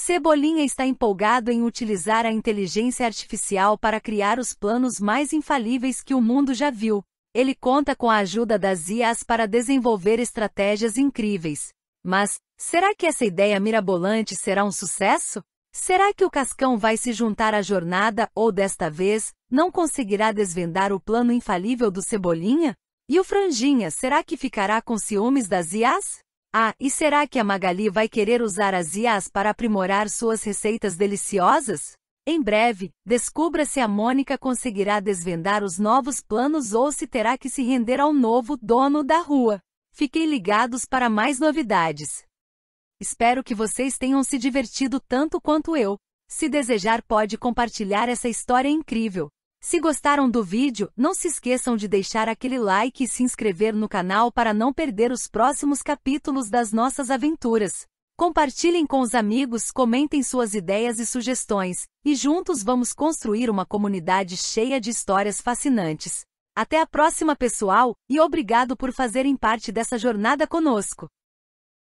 Cebolinha está empolgado em utilizar a inteligência artificial para criar os planos mais infalíveis que o mundo já viu. Ele conta com a ajuda das IAs para desenvolver estratégias incríveis. Mas, será que essa ideia mirabolante será um sucesso? Será que o Cascão vai se juntar à jornada ou desta vez, não conseguirá desvendar o plano infalível do Cebolinha? E o Franjinha, será que ficará com ciúmes das IAs? Ah, e será que a Magali vai querer usar as IAs para aprimorar suas receitas deliciosas? Em breve, descubra se a Mônica conseguirá desvendar os novos planos ou se terá que se render ao novo dono da rua. Fiquem ligados para mais novidades. Espero que vocês tenham se divertido tanto quanto eu. Se desejar, pode compartilhar essa história incrível. Se gostaram do vídeo, não se esqueçam de deixar aquele like e se inscrever no canal para não perder os próximos capítulos das nossas aventuras. Compartilhem com os amigos, comentem suas ideias e sugestões, e juntos vamos construir uma comunidade cheia de histórias fascinantes. Até a próxima, pessoal, e obrigado por fazerem parte dessa jornada conosco!